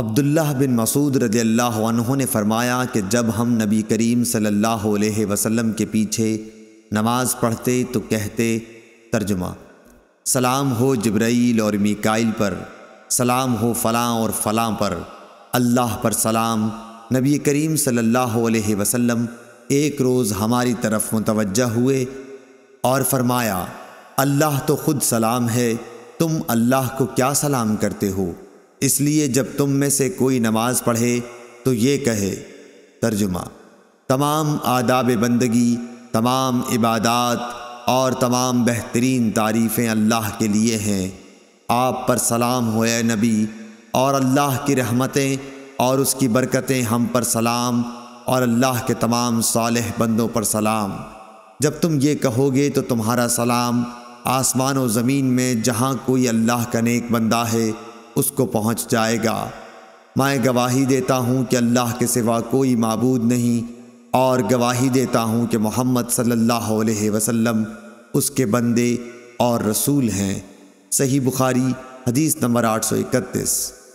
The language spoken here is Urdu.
عبداللہ بن مسعود رضی اللہ عنہ نے فرمایا کہ جب ہم نبی کریم صلی اللہ علیہ وسلم کے پیچھے نماز پڑھتے تو کہتے ترجمہ سلام ہو جبرائیل اور میکائل پر سلام ہو فلاں اور فلاں پر اللہ پر سلام نبی کریم صلی اللہ علیہ وسلم ایک روز ہماری طرف متوجہ ہوئے اور فرمایا اللہ تو خود سلام ہے تم اللہ کو کیا سلام کرتے ہو اس لیے جب تم میں سے کوئی نماز پڑھے تو یہ کہے ترجمہ تمام آداب بندگی تمام عبادات اور تمام بہترین تعریفیں اللہ کے لیے ہیں آپ پر سلام ہو اے نبی اور اللہ کی رحمتیں اور اس کی برکتیں ہم پر سلام اور اللہ کے تمام صالح بندوں پر سلام جب تم یہ کہو گے تو تمہارا سلام آسمان و زمین میں جہاں کوئی اللہ کا نیک بندہ ہے اس کو پہنچ جائے گا میں گواہی دیتا ہوں کہ اللہ کے سوا کوئی معبود نہیں اور گواہی دیتا ہوں کہ محمد صلی اللہ علیہ وسلم اس کے بندے اور رسول ہیں صحیح بخاری حدیث نمبر آٹھ سو اکتیس